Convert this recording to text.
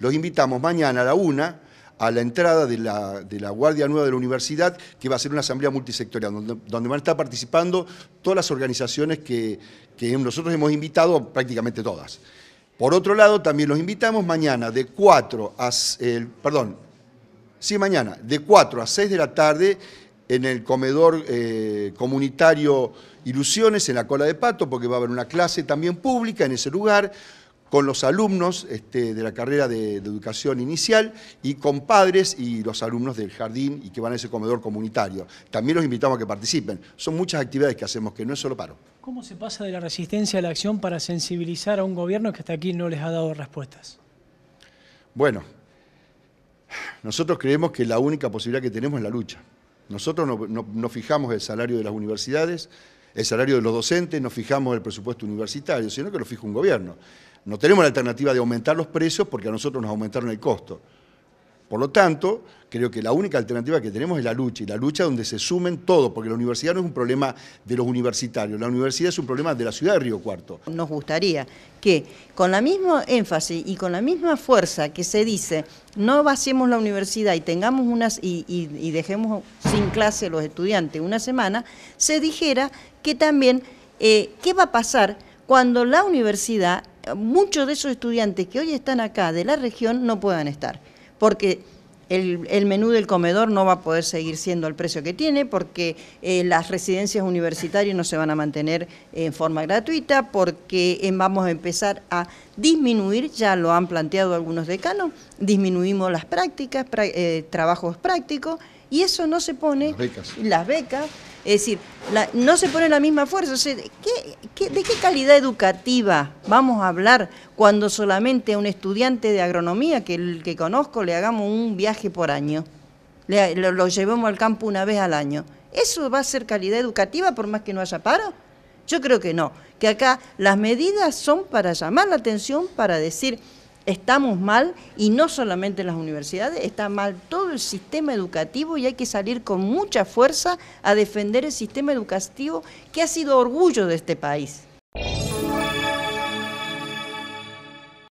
Los invitamos mañana a la una a la entrada de la, de la, Guardia Nueva de la Universidad, que va a ser una asamblea multisectorial, donde, donde van a estar participando todas las organizaciones que, nosotros hemos invitado, prácticamente todas. Por otro lado, también los invitamos mañana de 4 a... el perdón, sí, mañana, de 4 a 6 de la tarde en el comedor eh, comunitario Ilusiones, en la Cola de Pato, porque va a haber una clase también pública en ese lugar, con los alumnos este, de la carrera de, educación inicial y con padres y los alumnos del jardín y que van a ese comedor comunitario. También los invitamos a que participen. Son muchas actividades que hacemos, que no es solo paro. ¿Cómo se pasa de la resistencia a la acción para sensibilizar a un gobierno que hasta aquí no les ha dado respuestas? Bueno, nosotros creemos que la única posibilidad que tenemos es la lucha. Nosotros no fijamos el salario de las universidades, el salario de los docentes, no fijamos el presupuesto universitario, sino que lo fija un gobierno. No tenemos la alternativa de aumentar los precios porque a nosotros nos aumentaron el costo. Por lo tanto, creo que la única alternativa que tenemos es la lucha, y la lucha donde se sumen todos, porque la universidad no es un problema de los universitarios, la universidad es un problema de la ciudad de Río Cuarto. Nos gustaría que con la misma énfasis y con la misma fuerza que se dice no vaciemos la universidad y tengamos unas y, dejemos sin clase a los estudiantes una semana, se dijera que también eh, qué va a pasar cuando la universidad, muchos de esos estudiantes que hoy están acá de la región no puedan estar porque el, menú del comedor no va a poder seguir siendo el precio que tiene porque eh, las residencias universitarias no se van a mantener en forma gratuita, porque em, vamos a empezar a disminuir, ya lo han planteado algunos decanos, disminuimos las prácticas, eh, trabajos prácticos, y eso no se pone... Las becas es decir, no se pone la misma fuerza. de qué calidad educativa vamos a hablar cuando solamente a un estudiante de agronomía que, el que conozco le hagamos un viaje por año? lo, lo llevemos al campo una vez al año. ¿Eso va a ser calidad educativa por más que no haya paro? Yo creo que no, que acá las medidas son para llamar la atención, para decir, estamos mal y no solamente las universidades, está mal todo el sistema educativo y hay que salir con mucha fuerza a defender el sistema educativo que ha sido orgullo de este país.